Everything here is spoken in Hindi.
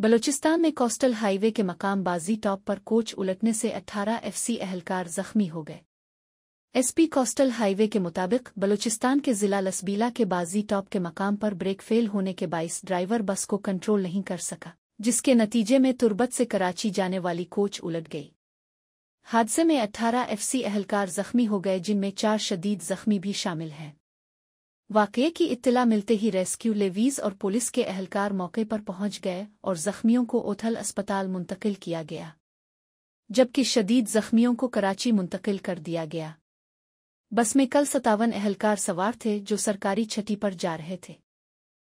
बलूचिस्तान में कोस्टल हाईवे के मकाम बाज़ी टॉप पर कोच उलटने से 18 एफसी अहलकार जख्मी हो गए एसपी कोस्टल हाईवे के मुताबिक बलूचिस्तान के जिला लसबीला के बाजी टॉप के मकाम पर ब्रेक फेल होने के बाईस ड्राइवर बस को कंट्रोल नहीं कर सका जिसके नतीजे में तुर्बत से कराची जाने वाली कोच उलट गई हादसे में 18 एफसी अहलकार जख्मी हो गए जिनमें चार शदीद जख्मी भी शामिल हैं वाकये की इत्तला मिलते ही रेस्क्यू लेवीज और पुलिस के अहलकार मौके पर पहुंच गए और जख्मियों को ओथल अस्पताल मुंतकिल किया गया जबकि शदीद जख्मियों को कराची मुंतकिल कर दिया गया बस में कल सतावन अहलकार सवार थे जो सरकारी छठी पर जा रहे थे